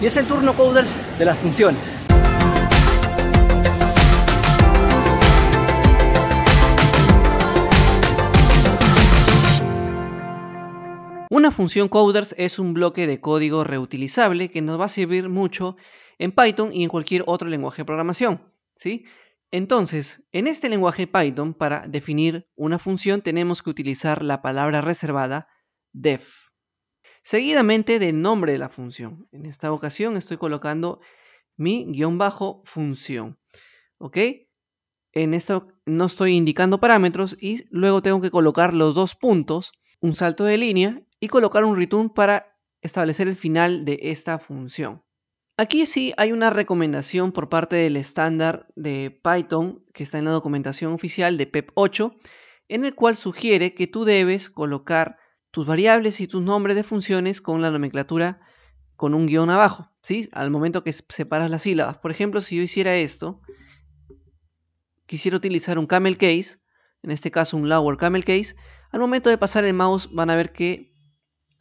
y es el turno coders de las funciones. Una función coders es un bloque de código reutilizable que nos va a servir mucho en Python y en cualquier otro lenguaje de programación. ¿sí? Entonces, en este lenguaje Python, para definir una función tenemos que utilizar la palabra reservada def seguidamente del nombre de la función. En esta ocasión estoy colocando mi guión bajo función. ¿Ok? En esto no estoy indicando parámetros y luego tengo que colocar los dos puntos, un salto de línea y colocar un return para establecer el final de esta función. Aquí sí hay una recomendación por parte del estándar de Python que está en la documentación oficial de PEP 8, e en el cual sugiere que tú debes colocar tus variables y tus nombres de funciones con la nomenclatura con un guión abajo, ¿sí? Al momento que separas las sílabas. Por ejemplo, si yo hiciera esto, quisiera utilizar un camel case, en este caso un lower camel case, al momento de pasar el mouse van a ver que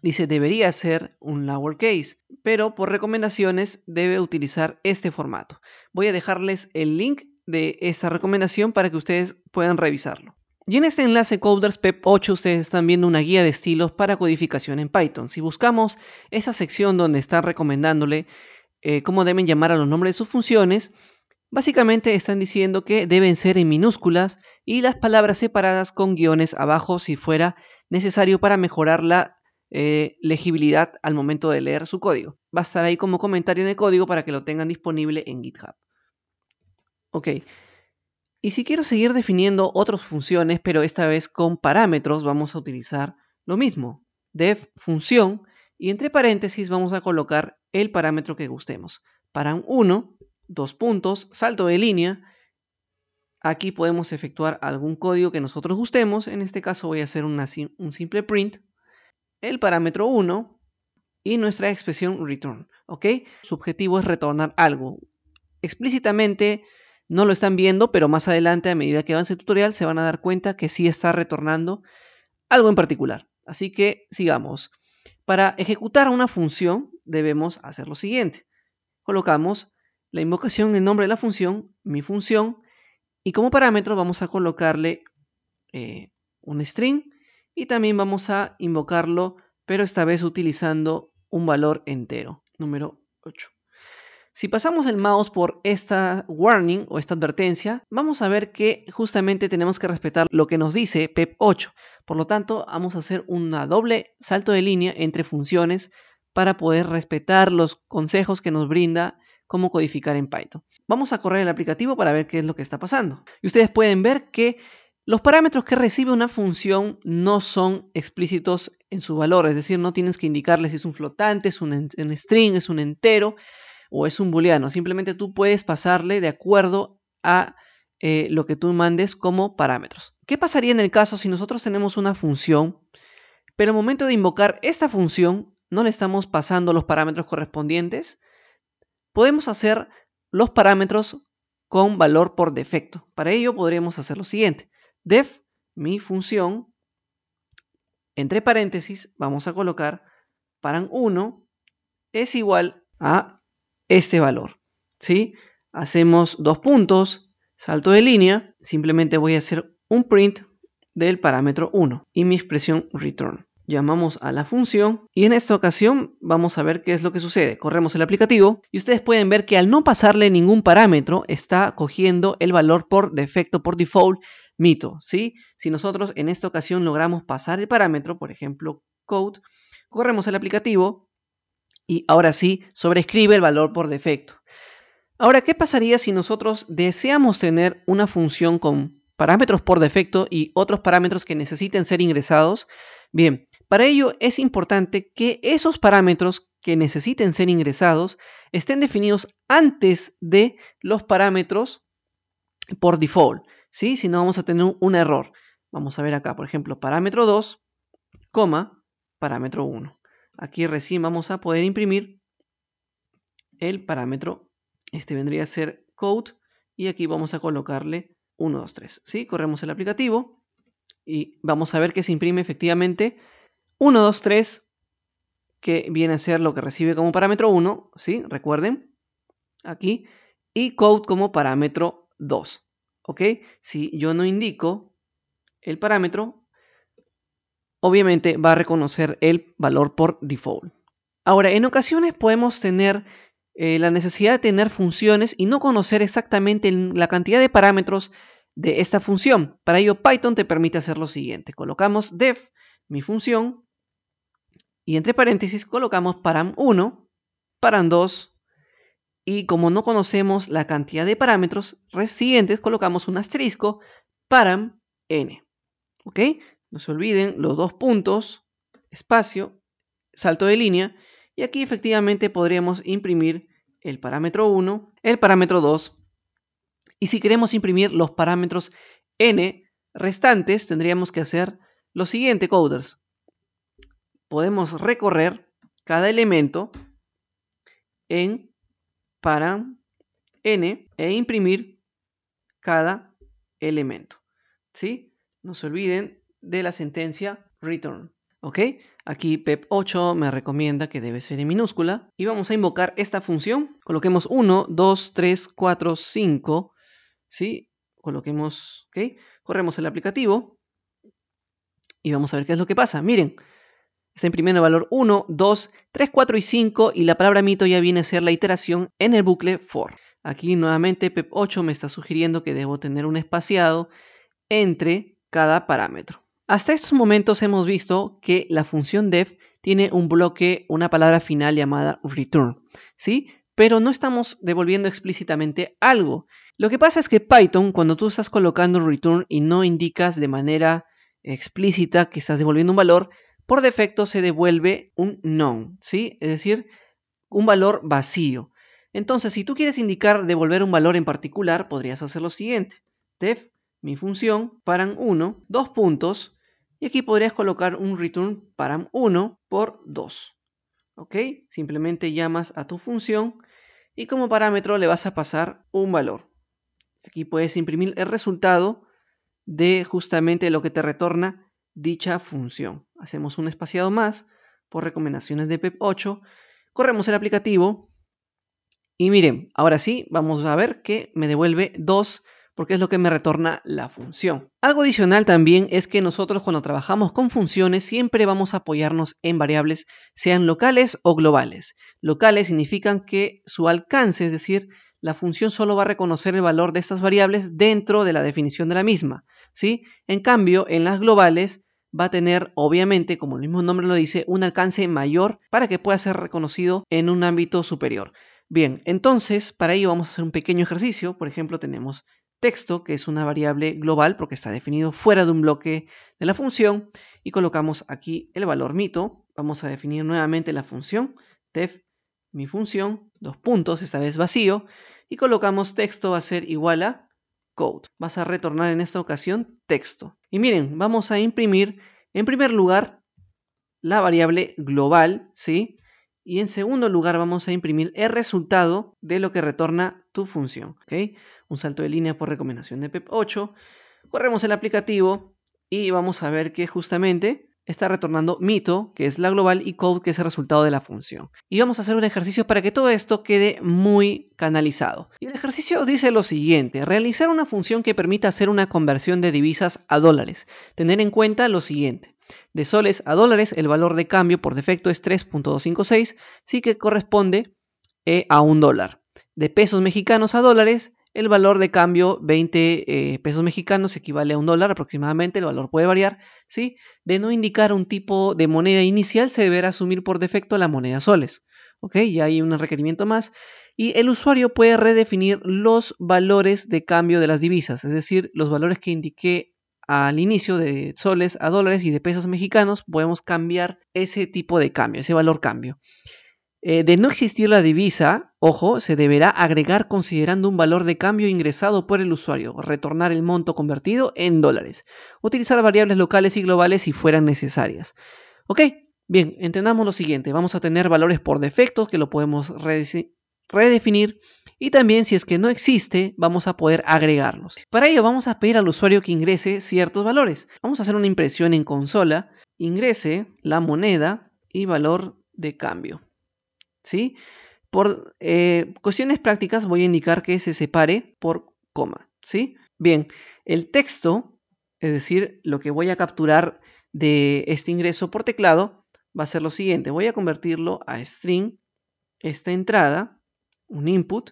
dice debería ser un lower case, pero por recomendaciones debe utilizar este formato. Voy a dejarles el link de esta recomendación para que ustedes puedan revisarlo. Y en este enlace Coders PEP 8 ustedes están viendo una guía de estilos para codificación en Python. Si buscamos esa sección donde están recomendándole eh, cómo deben llamar a los nombres de sus funciones, básicamente están diciendo que deben ser en minúsculas y las palabras separadas con guiones abajo si fuera necesario para mejorar la eh, legibilidad al momento de leer su código. Va a estar ahí como comentario en el código para que lo tengan disponible en GitHub. Ok. Y si quiero seguir definiendo otras funciones, pero esta vez con parámetros, vamos a utilizar lo mismo. Def función y entre paréntesis vamos a colocar el parámetro que gustemos. Param 1, dos puntos, salto de línea. Aquí podemos efectuar algún código que nosotros gustemos. En este caso voy a hacer un simple print. El parámetro 1 y nuestra expresión return. ¿ok? Su objetivo es retornar algo. Explícitamente no lo están viendo, pero más adelante, a medida que avance el tutorial, se van a dar cuenta que sí está retornando algo en particular. Así que sigamos. Para ejecutar una función debemos hacer lo siguiente. Colocamos la invocación, en nombre de la función, mi función, y como parámetro vamos a colocarle eh, un string y también vamos a invocarlo, pero esta vez utilizando un valor entero, número 8. Si pasamos el mouse por esta warning o esta advertencia, vamos a ver que justamente tenemos que respetar lo que nos dice PEP 8. Por lo tanto, vamos a hacer un doble salto de línea entre funciones para poder respetar los consejos que nos brinda cómo codificar en Python. Vamos a correr el aplicativo para ver qué es lo que está pasando. Y ustedes pueden ver que los parámetros que recibe una función no son explícitos en su valor, es decir, no tienes que indicarle si es un flotante, es un, un string, es un entero, o es un booleano. Simplemente tú puedes pasarle de acuerdo a eh, lo que tú mandes como parámetros. ¿Qué pasaría en el caso si nosotros tenemos una función, pero al momento de invocar esta función no le estamos pasando los parámetros correspondientes? Podemos hacer los parámetros con valor por defecto. Para ello podríamos hacer lo siguiente. def mi función, entre paréntesis, vamos a colocar paran1 es igual a este valor. ¿sí? Hacemos dos puntos, salto de línea, simplemente voy a hacer un print del parámetro 1 y mi expresión return. Llamamos a la función y en esta ocasión vamos a ver qué es lo que sucede. Corremos el aplicativo y ustedes pueden ver que al no pasarle ningún parámetro está cogiendo el valor por defecto, por default, mito. ¿sí? Si nosotros en esta ocasión logramos pasar el parámetro, por ejemplo, code, corremos el aplicativo y ahora sí, sobrescribe el valor por defecto. Ahora, ¿qué pasaría si nosotros deseamos tener una función con parámetros por defecto y otros parámetros que necesiten ser ingresados? Bien, para ello es importante que esos parámetros que necesiten ser ingresados estén definidos antes de los parámetros por default, ¿sí? Si no vamos a tener un error. Vamos a ver acá, por ejemplo, parámetro 2, coma, parámetro 1. Aquí recién vamos a poder imprimir el parámetro. Este vendría a ser code y aquí vamos a colocarle 1, 2, 3. ¿sí? Corremos el aplicativo y vamos a ver que se imprime efectivamente 1, 2, 3 que viene a ser lo que recibe como parámetro 1, ¿sí? Recuerden, aquí, y code como parámetro 2, ¿ok? Si yo no indico el parámetro, obviamente va a reconocer el valor por default. Ahora, en ocasiones podemos tener eh, la necesidad de tener funciones y no conocer exactamente la cantidad de parámetros de esta función. Para ello, Python te permite hacer lo siguiente. Colocamos def, mi función, y entre paréntesis colocamos param1, param2, y como no conocemos la cantidad de parámetros recientes, colocamos un asterisco param n. ¿Ok? No se olviden los dos puntos, espacio, salto de línea. Y aquí efectivamente podríamos imprimir el parámetro 1, el parámetro 2. Y si queremos imprimir los parámetros n restantes, tendríamos que hacer lo siguiente, coders. Podemos recorrer cada elemento en para n e imprimir cada elemento. ¿sí? No se olviden de la sentencia return. ¿Ok? Aquí PEP8 me recomienda que debe ser en minúscula. Y vamos a invocar esta función. Coloquemos 1, 2, 3, 4, 5. ¿Sí? Coloquemos, ¿ok? Corremos el aplicativo. Y vamos a ver qué es lo que pasa. Miren, está imprimiendo el valor 1, 2, 3, 4 y 5. Y la palabra mito ya viene a ser la iteración en el bucle for. Aquí nuevamente PEP8 me está sugiriendo que debo tener un espaciado entre cada parámetro. Hasta estos momentos hemos visto que la función def tiene un bloque, una palabra final llamada return, ¿sí? Pero no estamos devolviendo explícitamente algo. Lo que pasa es que Python, cuando tú estás colocando return y no indicas de manera explícita que estás devolviendo un valor, por defecto se devuelve un none, ¿sí? Es decir, un valor vacío. Entonces, si tú quieres indicar devolver un valor en particular, podrías hacer lo siguiente. Def, mi función, paran 1, dos puntos, y aquí podrías colocar un return param 1 por 2. ¿Ok? Simplemente llamas a tu función y como parámetro le vas a pasar un valor. Aquí puedes imprimir el resultado de justamente lo que te retorna dicha función. Hacemos un espaciado más por recomendaciones de PEP8. Corremos el aplicativo y miren, ahora sí vamos a ver que me devuelve 2 porque es lo que me retorna la función. Algo adicional también es que nosotros cuando trabajamos con funciones siempre vamos a apoyarnos en variables, sean locales o globales. Locales significan que su alcance, es decir, la función solo va a reconocer el valor de estas variables dentro de la definición de la misma. ¿sí? En cambio, en las globales va a tener, obviamente, como el mismo nombre lo dice, un alcance mayor para que pueda ser reconocido en un ámbito superior. Bien, entonces, para ello vamos a hacer un pequeño ejercicio. Por ejemplo, tenemos texto, que es una variable global porque está definido fuera de un bloque de la función, y colocamos aquí el valor mito. Vamos a definir nuevamente la función, def mi función, dos puntos, esta vez vacío, y colocamos texto va a ser igual a code. Vas a retornar en esta ocasión texto. Y miren, vamos a imprimir en primer lugar la variable global, ¿sí? Y en segundo lugar vamos a imprimir el resultado de lo que retorna tu función, ¿ok? un salto de línea por recomendación de PEP 8. Corremos el aplicativo y vamos a ver que justamente está retornando mito, que es la global, y code, que es el resultado de la función. Y vamos a hacer un ejercicio para que todo esto quede muy canalizado. Y el ejercicio dice lo siguiente, realizar una función que permita hacer una conversión de divisas a dólares. Tener en cuenta lo siguiente. De soles a dólares, el valor de cambio por defecto es 3.256, sí que corresponde eh, a un dólar. De pesos mexicanos a dólares, el valor de cambio 20 eh, pesos mexicanos equivale a un dólar aproximadamente, el valor puede variar, ¿sí? De no indicar un tipo de moneda inicial, se deberá asumir por defecto la moneda soles. ¿Ok? Y hay un requerimiento más. Y el usuario puede redefinir los valores de cambio de las divisas, es decir, los valores que indiqué al inicio de soles a dólares y de pesos mexicanos, podemos cambiar ese tipo de cambio, ese valor cambio. Eh, de no existir la divisa, ojo, se deberá agregar considerando un valor de cambio ingresado por el usuario, retornar el monto convertido en dólares, utilizar variables locales y globales si fueran necesarias. Ok, bien, entendamos lo siguiente, vamos a tener valores por defecto que lo podemos redefinir y también si es que no existe vamos a poder agregarlos. Para ello vamos a pedir al usuario que ingrese ciertos valores. Vamos a hacer una impresión en consola, ingrese la moneda y valor de cambio. ¿sí? Por eh, cuestiones prácticas voy a indicar que se separe por coma, ¿sí? Bien, el texto, es decir, lo que voy a capturar de este ingreso por teclado, va a ser lo siguiente. Voy a convertirlo a string, esta entrada, un input,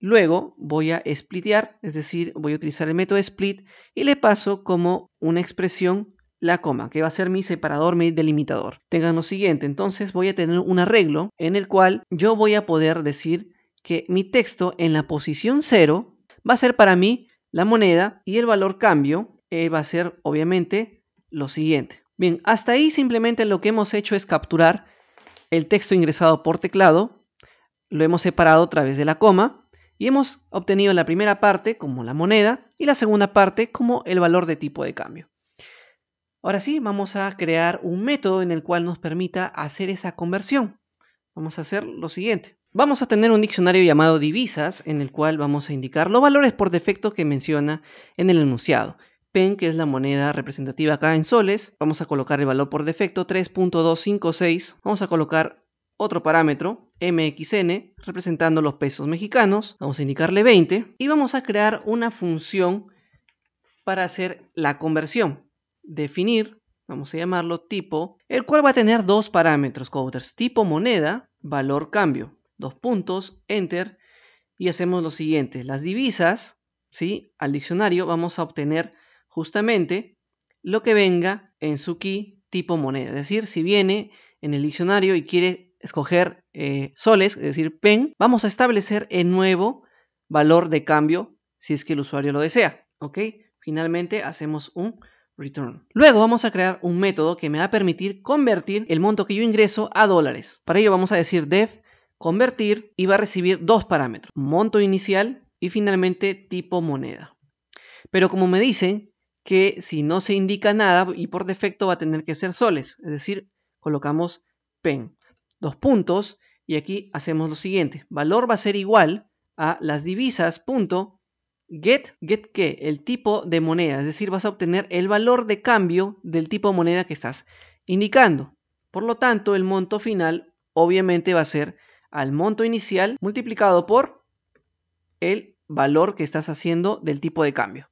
Luego voy a splitear, es decir, voy a utilizar el método split y le paso como una expresión la coma, que va a ser mi separador, mi delimitador. Tengan lo siguiente, entonces voy a tener un arreglo en el cual yo voy a poder decir que mi texto en la posición 0 va a ser para mí la moneda y el valor cambio eh, va a ser obviamente lo siguiente. Bien, hasta ahí simplemente lo que hemos hecho es capturar el texto ingresado por teclado, lo hemos separado a través de la coma y hemos obtenido la primera parte como la moneda y la segunda parte como el valor de tipo de cambio. Ahora sí, vamos a crear un método en el cual nos permita hacer esa conversión. Vamos a hacer lo siguiente. Vamos a tener un diccionario llamado divisas en el cual vamos a indicar los valores por defecto que menciona en el enunciado. PEN, que es la moneda representativa acá en soles, vamos a colocar el valor por defecto 3.256, vamos a colocar otro parámetro, MXN, representando los pesos mexicanos, vamos a indicarle 20 y vamos a crear una función para hacer la conversión definir, vamos a llamarlo tipo, el cual va a tener dos parámetros, coders, tipo moneda, valor cambio, dos puntos, enter, y hacemos lo siguiente, las divisas, ¿sí? al diccionario vamos a obtener justamente lo que venga en su key tipo moneda, es decir, si viene en el diccionario y quiere escoger eh, soles, es decir, pen, vamos a establecer el nuevo valor de cambio si es que el usuario lo desea, ¿ok? Finalmente hacemos un Luego vamos a crear un método que me va a permitir convertir el monto que yo ingreso a dólares. Para ello vamos a decir def convertir y va a recibir dos parámetros, monto inicial y finalmente tipo moneda. Pero como me dicen que si no se indica nada y por defecto va a tener que ser soles, es decir, colocamos pen, dos puntos y aquí hacemos lo siguiente, valor va a ser igual a las divisas punto get, get que el tipo de moneda, es decir, vas a obtener el valor de cambio del tipo de moneda que estás indicando. Por lo tanto, el monto final obviamente va a ser al monto inicial multiplicado por el valor que estás haciendo del tipo de cambio.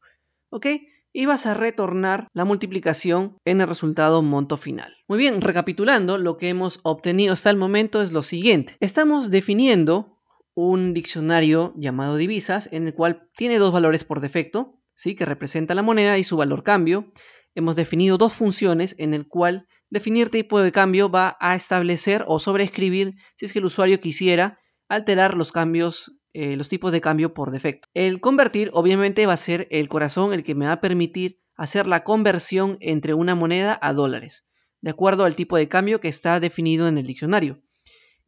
¿Ok? y vas a retornar la multiplicación en el resultado monto final. Muy bien, recapitulando, lo que hemos obtenido hasta el momento es lo siguiente. Estamos definiendo un diccionario llamado divisas, en el cual tiene dos valores por defecto, ¿sí? que representa la moneda y su valor cambio. Hemos definido dos funciones en el cual definir tipo de cambio va a establecer o sobreescribir si es que el usuario quisiera alterar los cambios, eh, los tipos de cambio por defecto. El convertir obviamente va a ser el corazón el que me va a permitir hacer la conversión entre una moneda a dólares, de acuerdo al tipo de cambio que está definido en el diccionario.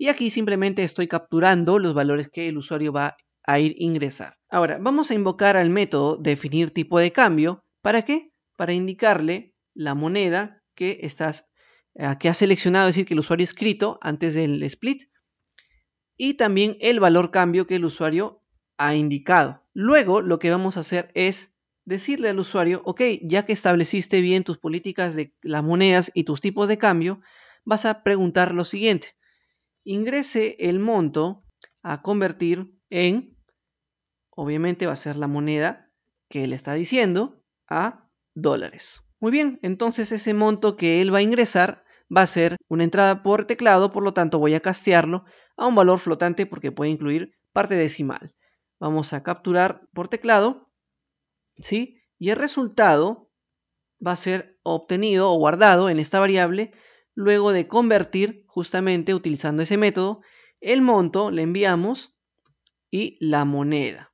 Y aquí simplemente estoy capturando los valores que el usuario va a ir ingresar. Ahora, vamos a invocar al método definir tipo de cambio. ¿Para qué? Para indicarle la moneda que estás eh, que ha seleccionado, es decir, que el usuario ha escrito antes del split y también el valor cambio que el usuario ha indicado. Luego lo que vamos a hacer es decirle al usuario, ok, ya que estableciste bien tus políticas de las monedas y tus tipos de cambio, vas a preguntar lo siguiente ingrese el monto a convertir en, obviamente va a ser la moneda que él está diciendo, a dólares. Muy bien, entonces ese monto que él va a ingresar va a ser una entrada por teclado, por lo tanto voy a castearlo a un valor flotante porque puede incluir parte decimal. Vamos a capturar por teclado, ¿sí? Y el resultado va a ser obtenido o guardado en esta variable Luego de convertir, justamente utilizando ese método, el monto le enviamos y la moneda.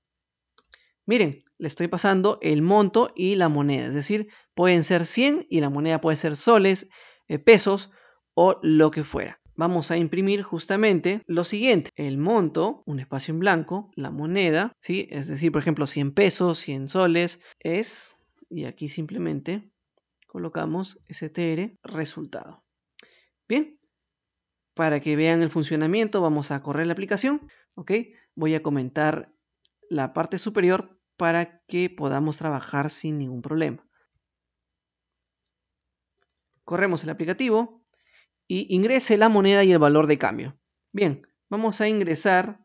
Miren, le estoy pasando el monto y la moneda. Es decir, pueden ser 100 y la moneda puede ser soles, eh, pesos o lo que fuera. Vamos a imprimir justamente lo siguiente, el monto, un espacio en blanco, la moneda, ¿sí? es decir, por ejemplo, 100 pesos, 100 soles, es, y aquí simplemente colocamos str resultado. Bien, para que vean el funcionamiento vamos a correr la aplicación. Ok, voy a comentar la parte superior para que podamos trabajar sin ningún problema. Corremos el aplicativo y ingrese la moneda y el valor de cambio. Bien, vamos a ingresar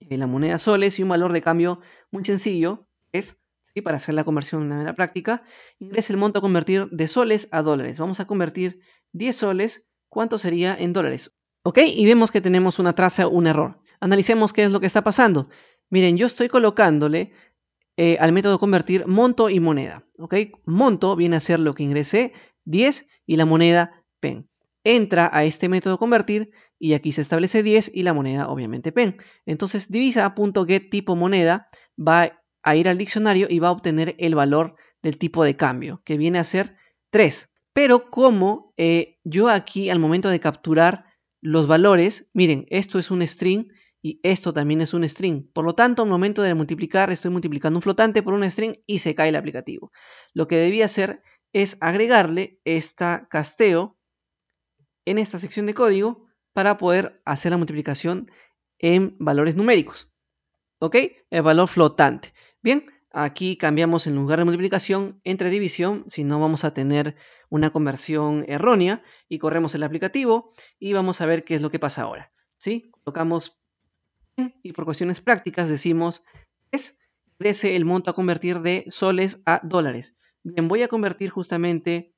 eh, la moneda soles y un valor de cambio muy sencillo es para hacer la conversión en manera práctica ingrese el monto a convertir de soles a dólares vamos a convertir 10 soles, ¿cuánto sería en dólares? ¿Ok? Y vemos que tenemos una traza, un error. Analicemos qué es lo que está pasando. Miren, yo estoy colocándole eh, al método convertir monto y moneda. ¿Ok? Monto viene a ser lo que ingresé, 10, y la moneda PEN. Entra a este método convertir y aquí se establece 10 y la moneda obviamente PEN. Entonces divisa.get tipo moneda va a ir al diccionario y va a obtener el valor del tipo de cambio, que viene a ser 3 pero como eh, yo aquí al momento de capturar los valores, miren, esto es un string y esto también es un string. Por lo tanto, al momento de multiplicar, estoy multiplicando un flotante por un string y se cae el aplicativo. Lo que debía hacer es agregarle esta casteo en esta sección de código para poder hacer la multiplicación en valores numéricos. ¿Ok? El valor flotante. Bien, aquí cambiamos el lugar de multiplicación entre división, si no vamos a tener una conversión errónea y corremos el aplicativo y vamos a ver qué es lo que pasa ahora. ¿sí? Colocamos y por cuestiones prácticas decimos es crece el monto a convertir de soles a dólares. Bien, voy a convertir justamente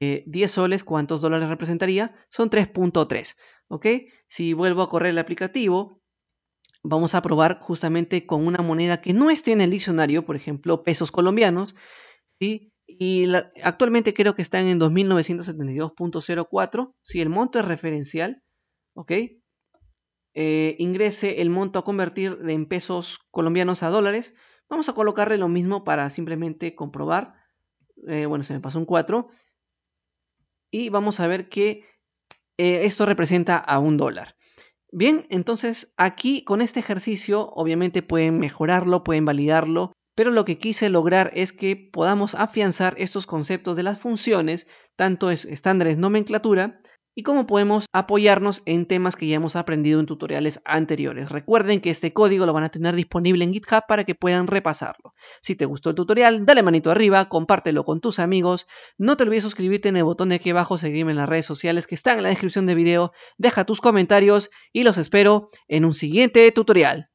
10 eh, soles, ¿cuántos dólares representaría? Son 3.3, ¿ok? Si vuelvo a correr el aplicativo, vamos a probar justamente con una moneda que no esté en el diccionario, por ejemplo, pesos colombianos, ¿sí? y actualmente creo que están en 2972.04. Si el monto es referencial, ¿ok? Eh, ingrese el monto a convertir en pesos colombianos a dólares. Vamos a colocarle lo mismo para simplemente comprobar. Eh, bueno, se me pasó un 4. Y vamos a ver que eh, esto representa a un dólar. Bien, entonces aquí con este ejercicio obviamente pueden mejorarlo, pueden validarlo pero lo que quise lograr es que podamos afianzar estos conceptos de las funciones, tanto estándares nomenclatura, y cómo podemos apoyarnos en temas que ya hemos aprendido en tutoriales anteriores. Recuerden que este código lo van a tener disponible en GitHub para que puedan repasarlo. Si te gustó el tutorial, dale manito arriba, compártelo con tus amigos. No te olvides suscribirte en el botón de aquí abajo, seguirme en las redes sociales que están en la descripción del video. Deja tus comentarios y los espero en un siguiente tutorial.